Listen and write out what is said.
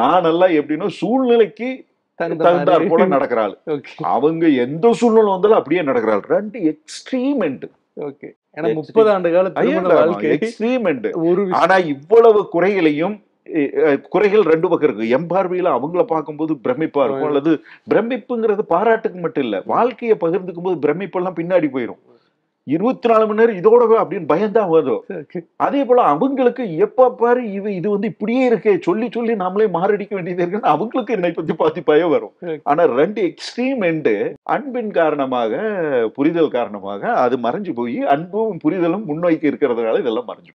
நான் எல்லாம் எப்படின்னா சூழ்நிலைக்கு தகுந்தாற் போல நடக்கிறாள் அவங்க எந்த சூழ்நிலை வந்தாலும் அப்படியே நடக்கிறாள் ரெண்டு எக்ஸ்ட்ரீம் ஓகே ஏன்னா முப்பது ஆண்டு கால வாழ்க்கை எக்ஸ்ட்ரீம் ஒரு ஆனா இவ்வளவு குறைகளையும் குறைகள் ரெண்டு பக்கம் இருக்கு எம் பார்வையில அவங்கள பார்க்கும்போது பிரமிப்பா இருக்கும் அல்லது பிரமிப்புங்கிறது பாராட்டுக்கு மட்டும் இல்ல வாழ்க்கையை பகிர்ந்துக்கும் போது பிரமிப்பெல்லாம் பின்னாடி போயிடும் இருபத்தி நாலு மணி நேரம் இதோட அப்படின்னு பயந்தான் வரும் அதே போல அவங்களுக்கு எப்ப பாரு இது இது வந்து இப்படியே இருக்கே சொல்லி சொல்லி நாமளே மாரடிக்க வேண்டியது இருக்குன்னு அவங்களுக்கு என்னை பத்தி பார்த்து பயம் வரும் ஆனா ரெண்டு எக்ஸ்ட்ரீம் எண்டு அன்பின் காரணமாக புரிதல் காரணமாக அது மறைஞ்சு போய் அன்பும் புரிதலும் முன்வைக்கு இருக்கிறதுனால இதெல்லாம் மறைஞ்சு